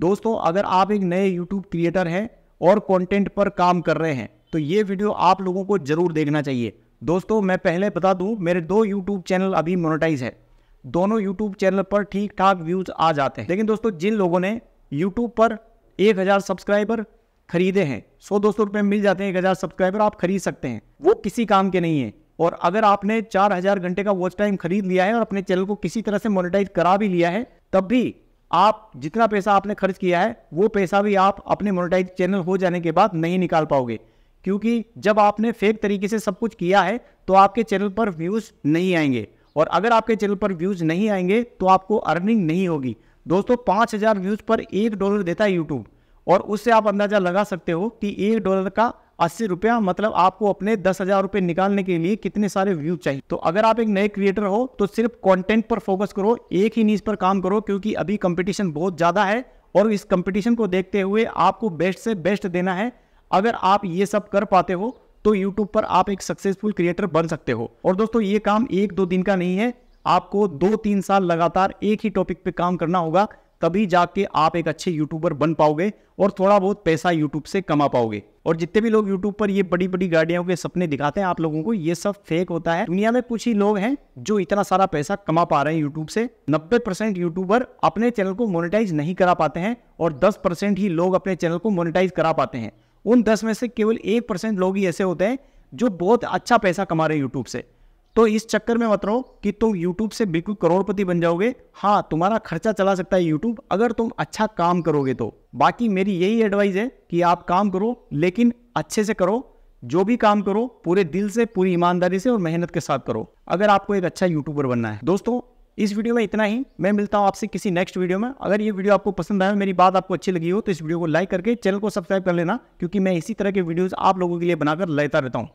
दोस्तों अगर आप एक नए यूट्यूब क्रिएटर हैं और कंटेंट पर काम कर रहे हैं तो ये वीडियो आप लोगों को जरूर देखना चाहिए दोस्तों मैं पहले बता दूं मेरे दो यूट्यूब चैनल अभी मोनेटाइज है दोनों यूट्यूब चैनल पर ठीक ठाक व्यूज आ जाते हैं लेकिन दोस्तों जिन लोगों ने यूट्यूब पर एक हज़ार सब्सक्राइबर खरीदे हैं सौ दो सौ मिल जाते हैं एक हज़ार सब्सक्राइबर आप खरीद सकते हैं वो किसी काम के नहीं है और अगर आपने चार हज़ार घंटे का वॉच टाइम खरीद लिया है और अपने चैनल को किसी तरह से मोनिटाइज करा भी लिया है तब भी आप जितना पैसा आपने खर्च किया है वो पैसा भी आप अपने मोनेटाइज चैनल हो जाने के बाद नहीं निकाल पाओगे क्योंकि जब आपने फेक तरीके से सब कुछ किया है तो आपके चैनल पर व्यूज़ नहीं आएंगे और अगर आपके चैनल पर व्यूज़ नहीं आएंगे तो आपको अर्निंग नहीं होगी दोस्तों पाँच हज़ार व्यूज़ पर एक डॉलर देता है यूट्यूब और उससे आप अंदाज़ा लगा सकते हो कि एक डॉलर का अस्सी रुपया मतलब आपको अपने दस हजार रुपए निकालने के लिए कितने सारे व्यू चाहिए तो अगर आप एक नए क्रिएटर हो तो सिर्फ कंटेंट पर फोकस करो एक ही नीज पर काम करो क्योंकि अभी कंपटीशन बहुत ज़्यादा है और इस कंपटीशन को देखते हुए आपको बेस्ट से बेस्ट देना है अगर आप ये सब कर पाते हो तो यूट्यूब पर आप एक सक्सेसफुल क्रिएटर बन सकते हो और दोस्तों ये काम एक दो दिन का नहीं है आपको दो तीन साल लगातार एक ही टॉपिक पे काम करना होगा तभी जाके आप एक अच्छे यूट्यूबर बन पाओगे और थोड़ा बहुत पैसा यूट्यूब से कमा पाओगे और जितने भी लोग यूट्यूब पर ये बड़ी बड़ी गाड़ियों के सपने दिखाते हैं आप लोगों को ये सब फेक होता है दुनिया में कुछ ही लोग हैं जो इतना सारा पैसा कमा पा रहे हैं यूट्यूब से नब्बे परसेंट यूट्यूबर अपने चैनल को मोनिटाइज नहीं करा पाते हैं और दस परसेंट ही लोग अपने चैनल को मोनिटाइज करा पाते हैं उन दस में से केवल एक परसेंट लोग ही ऐसे होते हैं जो बहुत अच्छा पैसा कमा रहे हैं यूट्यूब से तो इस चक्कर में मत रहो कि तुम यूट्यूब से बिल्कुल करोड़पति बन जाओगे हाँ तुम्हारा खर्चा चला सकता है यूट्यूब अगर तुम अच्छा काम करोगे तो बाकी मेरी यही एडवाइस है कि आप काम करो लेकिन अच्छे से करो जो भी काम करो पूरे दिल से पूरी ईमानदारी से और मेहनत के साथ करो अगर आपको एक अच्छा यूट्यूबर बनना है दोस्तों इस वीडियो में इतना ही मैं मिलता हूँ आपसे किसी नेक्स्ट वीडियो में अगर ये वीडियो आपको पसंद आया मेरी बात आपको अच्छी लगी हो तो इस वीडियो को लाइक करके चैनल को सब्सक्राइब कर लेना क्योंकि मैं इसी तरह के वीडियोज आप लोगों के लिए बनाकर लेता रहता हूँ